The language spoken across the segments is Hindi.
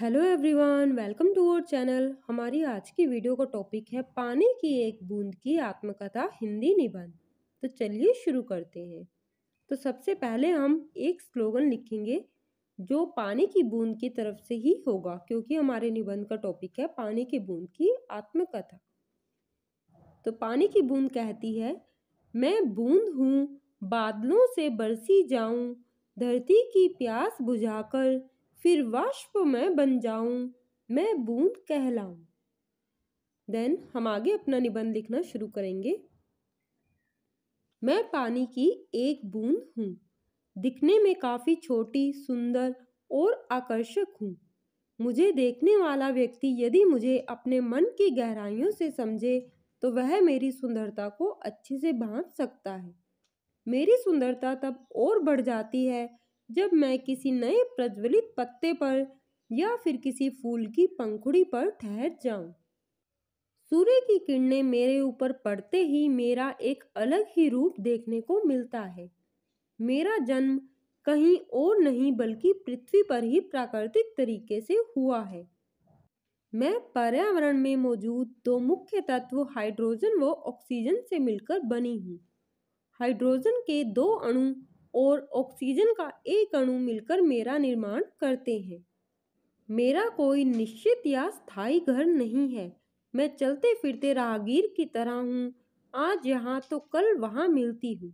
Hello everyone welcome to our channel हमारी आज की वीडियो का टॉपिक है पानी की एक बूंद की आत्मकथा हिंदी निबंध तो चलिए शुरू करते हैं तो सबसे पहले हम एक स्लोगन लिखेंगे जो पानी की बूंद की तरफ से ही होगा क्योंकि हमारे निबंध का टॉपिक है पानी की बूंद की आत्मकथा तो पानी की बूंद कहती है मैं बूंद हूँ बादलों से बरसी जाऊँ धरती की प्यास बुझाकर फिर वाष्प में बन जाऊं मैं बूंद कहलाऊं देन हम आगे अपना निबंध लिखना शुरू करेंगे मैं पानी की एक बूंद हूँ दिखने में काफ़ी छोटी सुंदर और आकर्षक हूँ मुझे देखने वाला व्यक्ति यदि मुझे अपने मन की गहराइयों से समझे तो वह मेरी सुंदरता को अच्छे से भांप सकता है मेरी सुंदरता तब और बढ़ जाती है जब मैं किसी नए प्रज्वलित पत्ते पर या फिर किसी फूल की पंखुड़ी पर ठहर जाऊं। सूर्य की किरणें मेरे ऊपर पड़ते ही मेरा एक अलग ही रूप देखने को मिलता है मेरा जन्म कहीं और नहीं बल्कि पृथ्वी पर ही प्राकृतिक तरीके से हुआ है मैं पर्यावरण में मौजूद दो मुख्य तत्व हाइड्रोजन व ऑक्सीजन से मिलकर बनी हूँ हाइड्रोजन के दो अणु और ऑक्सीजन का एक अणु मिलकर मेरा निर्माण करते हैं मेरा कोई निश्चित या स्थायी घर नहीं है मैं चलते फिरते राहगीर की तरह हूँ आज यहाँ तो कल वहाँ मिलती हूँ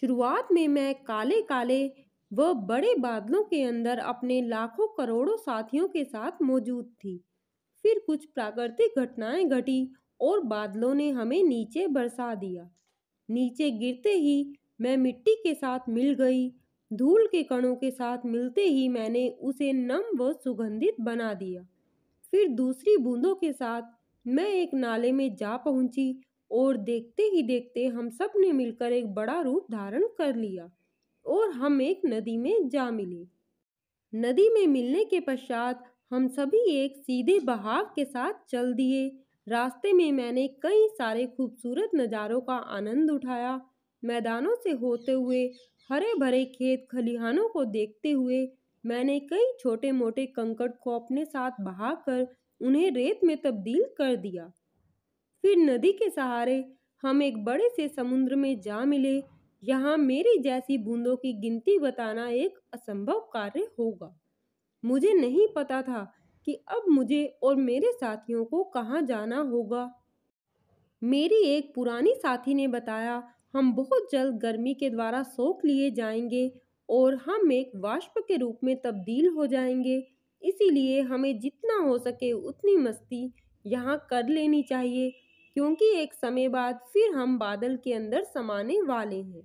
शुरुआत में मैं काले काले व बड़े बादलों के अंदर अपने लाखों करोड़ों साथियों के साथ मौजूद थी फिर कुछ प्राकृतिक घटनाएं घटी और बादलों ने हमें नीचे बरसा दिया नीचे गिरते ही मैं मिट्टी के साथ मिल गई धूल के कणों के साथ मिलते ही मैंने उसे नम व सुगंधित बना दिया फिर दूसरी बूंदों के साथ मैं एक नाले में जा पहुंची और देखते ही देखते हम सब ने मिलकर एक बड़ा रूप धारण कर लिया और हम एक नदी में जा मिले नदी में मिलने के पश्चात हम सभी एक सीधे बहाव के साथ चल दिए रास्ते में मैंने कई सारे खूबसूरत नज़ारों का आनंद उठाया मैदानों से होते हुए हरे भरे खेत खलिहानों को देखते हुए मैंने कई छोटे मोटे कंकड़ को अपने साथ बहाकर उन्हें रेत में तब्दील कर दिया फिर नदी के सहारे हम एक बड़े से समुद्र में जा मिले यहाँ मेरी जैसी बूंदों की गिनती बताना एक असंभव कार्य होगा मुझे नहीं पता था कि अब मुझे और मेरे साथियों को कहाँ जाना होगा मेरी एक पुरानी साथी ने बताया हम बहुत जल्द गर्मी के द्वारा सोख लिए जाएंगे और हम एक वाष्प के रूप में तब्दील हो जाएंगे इसीलिए हमें जितना हो सके उतनी मस्ती यहाँ कर लेनी चाहिए क्योंकि एक समय बाद फिर हम बादल के अंदर समाने वाले हैं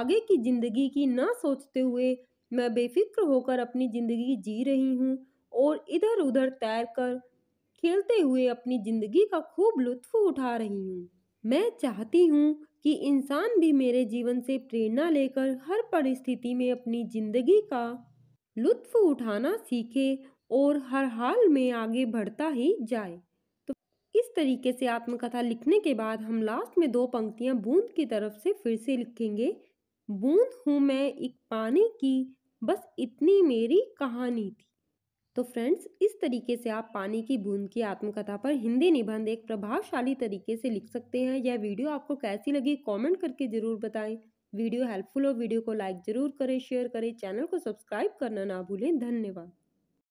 आगे की ज़िंदगी की ना सोचते हुए मैं बेफिक्र होकर अपनी ज़िंदगी जी रही हूँ और इधर उधर तैर कर खेलते हुए अपनी ज़िंदगी का खूब लुत्फ उठा रही हूँ मैं चाहती हूँ कि इंसान भी मेरे जीवन से प्रेरणा लेकर हर परिस्थिति में अपनी ज़िंदगी का लुत्फ उठाना सीखे और हर हाल में आगे बढ़ता ही जाए तो इस तरीके से आत्मकथा लिखने के बाद हम लास्ट में दो पंक्तियाँ बूंद की तरफ से फिर से लिखेंगे बूंद हूँ मैं एक पानी की बस इतनी मेरी कहानी थी तो फ्रेंड्स इस तरीके से आप पानी की बूंद की आत्मकथा पर हिंदी निबंध एक प्रभावशाली तरीके से लिख सकते हैं यह वीडियो आपको कैसी लगी कमेंट करके ज़रूर बताएं वीडियो हेल्पफुल हो वीडियो को लाइक ज़रूर करें शेयर करें चैनल को सब्सक्राइब करना ना भूलें धन्यवाद